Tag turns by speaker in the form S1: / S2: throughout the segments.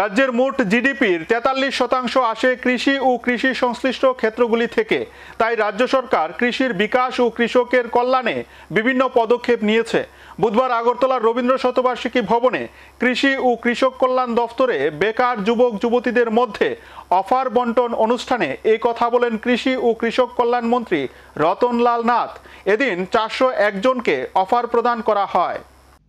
S1: রাজ্যের মোট জিডিপির তেতাল্লিশ শতাংশ আসে কৃষি ও কৃষি সংশ্লিষ্ট ক্ষেত্রগুলি থেকে তাই রাজ্য সরকার কৃষির বিকাশ ও কৃষকের কল্যাণে বিভিন্ন পদক্ষেপ নিয়েছে বুধবার আগরতলার রবীন্দ্র শতবার্ষিকী ভবনে কৃষি ও কৃষক কল্যাণ দফতরে বেকার যুবক যুবতীদের মধ্যে অফার বন্টন অনুষ্ঠানে এই কথা বলেন কৃষি ও কৃষক কল্যাণ মন্ত্রী রতনলাল নাথ এদিন চারশো একজনকে অফার প্রদান করা হয়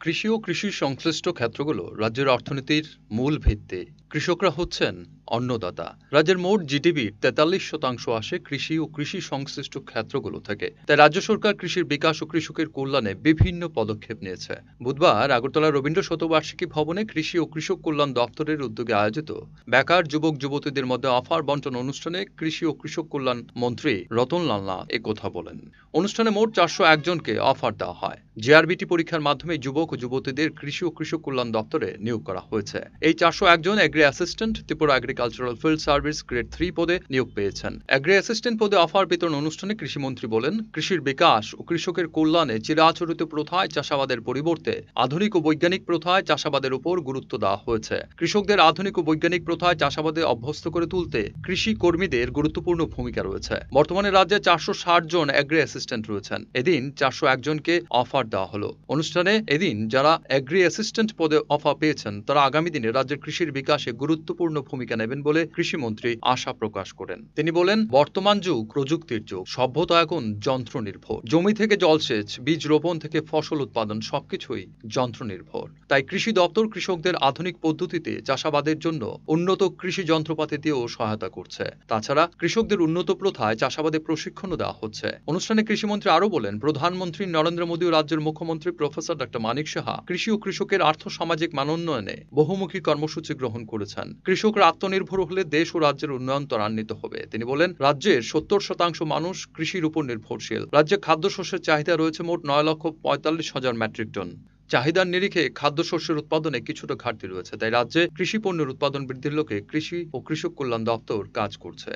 S2: কৃষি ও কৃষি সংশ্লিষ্ট ক্ষেত্রগুলো রাজ্যের অর্থনীতির মূল ভিত্তি কৃষকরা হচ্ছেন অন্নদাতা রাজ্যের মোট জিডিপি তেতাল্লিশ শতাংশ আসে কৃষি ও কৃষি সংশ্লিষ্ট ক্ষেত্রগুলো থেকে তাই রাজ্য সরকার কৃষির বিকাশ ও কৃষকের কল্যাণে বিভিন্ন পদক্ষেপ নিয়েছে বুধবার আগরতলা রবীন্দ্র শতবার্ষিকী ভবনে কৃষি ও কৃষক কল্যাণ দপ্তরের উদ্যোগে আয়োজিত বেকার যুবক যুবতীদের মধ্যে অফার বন্টন অনুষ্ঠানে কৃষি ও কৃষক কল্যাণ মন্ত্রী রতনলাল নাথ কথা বলেন অনুষ্ঠানে মোট চারশো একজনকে অফার দেওয়া হয় জেআরবিটি পরীক্ষার মাধ্যমে যুবক ও যুবতীদের কৃষি ও কৃষক কল্যাণ দপ্তরে নিয়োগ করা হয়েছে এই চারশো একজন agri assistant Tripura agricultural field service grade three পদে নিয়োগ পেয়েছেন অ্যাগ্রি অ্যাসিস্ট্যান্ট পদে অফার বিতরণ অনুষ্ঠানে কৃষিমন্ত্রী বলেন কৃষির বিকাশ ও কৃষকের কল্যাণে চিরাচরিত প্রথায় চাষাবাদের পরিবর্তে আধুনিক ও বৈজ্ঞানিক প্রথায় চাষাবাদের উপর গুরুত্ব দেওয়া হয়েছে কৃষকদের আধুনিক ও বৈজ্ঞানিক প্রথায় চাষাবাদে অভ্যস্ত করে তুলতে কৃষি কর্মীদের গুরুত্বপূর্ণ ভূমিকা রয়েছে বর্তমানে রাজ্যে চারশো জন অ্যাগ্রি অ্যাসিস্ট্যান্ট রয়েছেন এদিন চারশো একজনকে অফার দেওয়া হলো অনুষ্ঠানে এদিন যারা অ্যাগ্রি অ্যাসিস্ট্যান্ট পদে অফার পেয়েছেন তারা আগামী দিনে রাজ্যের কৃষির বিকাশে গুরুত্বপূর্ণ ভূমিকা নেবেন বলে কৃষিমন্ত্রী আশা প্রকাশ করেন তিনি বলেন বর্তমান যুগ প্রযুক্তির যুগ সভ্যতা এখন যন্ত্র নির্ভর জমি থেকে জলসেচ বীজ রোপণ থেকে ফসল উৎপাদন সবকিছুই যন্ত্র নির্ভর তাই কৃষি দপ্তর কৃষকদের আধুনিক পদ্ধতিতে চাষাবাদের জন্য উন্নত কৃষি যন্ত্রপাতি দিয়েও সহায়তা করছে তাছাড়া কৃষকদের উন্নত প্রথায় চাষাবাদে প্রশিক্ষণও দেওয়া হচ্ছে অনুষ্ঠানে কৃষিমন্ত্রী আরও বলেন প্রধানমন্ত্রী নরেন্দ্র মোদী ও রাজ্যের মুখ্যমন্ত্রী প্রফেসর ডক্টর মানিক সাহা কৃষি ও কৃষকের আর্থ সামাজিক মানোন্নয়নে বহুমুখী কর্মসূচি গ্রহণ করেছেন কৃষকরা আত্মনির্ভর হলে দেশ ও রাজ্যের উন্নয়ন ত্বরান্বিত হবে তিনি বলেন রাজ্যের সত্তর শতাংশ মানুষ কৃষির উপর নির্ভরশীল রাজ্যে খাদ্যশস্যের চাহিদা রয়েছে মোট নয় লক্ষ পঁয়তাল্লিশ হাজার মেট্রিক টন চাহিদার নিরিখে খাদ্যশস্যের উৎপাদনে কিছুটা ঘাটতি রয়েছে তাই রাজ্যে কৃষি পণ্যের উৎপাদন বৃদ্ধির লক্ষ্যে কৃষি ও কৃষক কল্যাণ দপ্তর কাজ করছে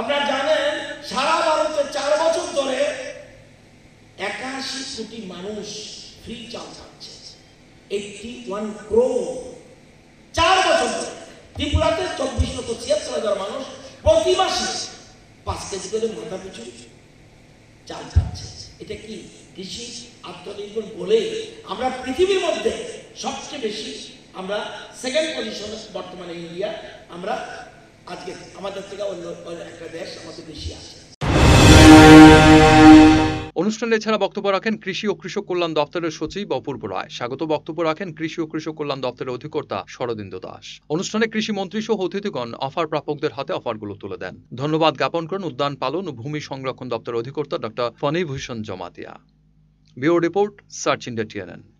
S3: আপনারা জানেন সারা ভারতে চার বছর ধরে একাশি কোটি মানুষ ফ্রি চাল খাচ্ছে এইটি ওয়ান ক্রো চার বছর ত্রিপুরাতে চব্বিশ লক্ষ ছিয়াত্তর হাজার মানুষ প্রতি মাসে পাঁচ কেজি করে মাথা পিছু চাল খাচ্ছে এটা কি কৃষি আত্মনির্ভর বলে আমরা পৃথিবীর মধ্যে সবচেয়ে বেশি আমরা সেকেন্ড পজিশনে বর্তমানে ইন্ডিয়া আমরা আজকে আমাদের থেকে অন্য
S2: একটা দেশ আমাদের বেশি আছে অনুষ্ঠানে এছাড়া বক্তব্য রাখেন কৃষি ও কৃষক কল্যাণ দপ্তরের সচিব অপূর্ব রায় স্বাগত বক্তব্য রাখেন কৃষি ও কৃষক কল্যাণ দপ্তরের অধিকর্তা শরদিন্দ দাস অনুষ্ঠানে কৃষি মন্ত্রী সহ অতিথিগণ অফার প্রাপকদের হাতে অফারগুলো তুলে দেন ধন্যবাদ জ্ঞাপন করেন উদ্যান পালন ও ভূমি সংরক্ষণ দপ্তরের অধিকর্তা doctor Phanibhushan Jamatia bureau report search India TNN